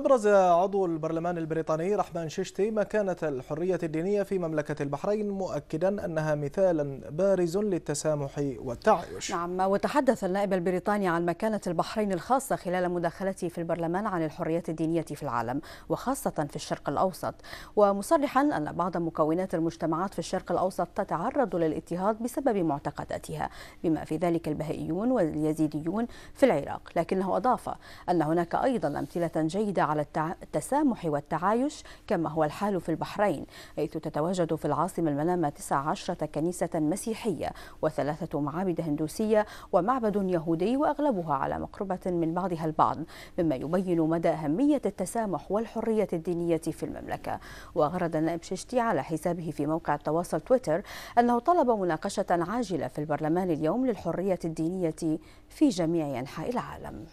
أبرز عضو البرلمان البريطاني رحمان ششتي مكانة الحرية الدينية في مملكة البحرين مؤكدا أنها مثالا بارز للتسامح والتعايش نعم وتحدث النائب البريطاني عن مكانة البحرين الخاصة خلال مداخلته في البرلمان عن الحرية الدينية في العالم وخاصة في الشرق الأوسط ومصرحا أن بعض مكونات المجتمعات في الشرق الأوسط تتعرض للاضطهاد بسبب معتقداتها بما في ذلك البهائيون واليزيديون في العراق لكنه أضاف أن هناك أيضا أمثلة جيدة على التسامح والتعايش كما هو الحال في البحرين حيث تتواجد في العاصمة المنامة 19 كنيسة مسيحية وثلاثة معابد هندوسية ومعبد يهودي وأغلبها على مقربة من بعضها البعض مما يبين مدى أهمية التسامح والحرية الدينية في المملكة وغرد النائب ششتي على حسابه في موقع التواصل تويتر أنه طلب مناقشة عاجلة في البرلمان اليوم للحرية الدينية في جميع أنحاء العالم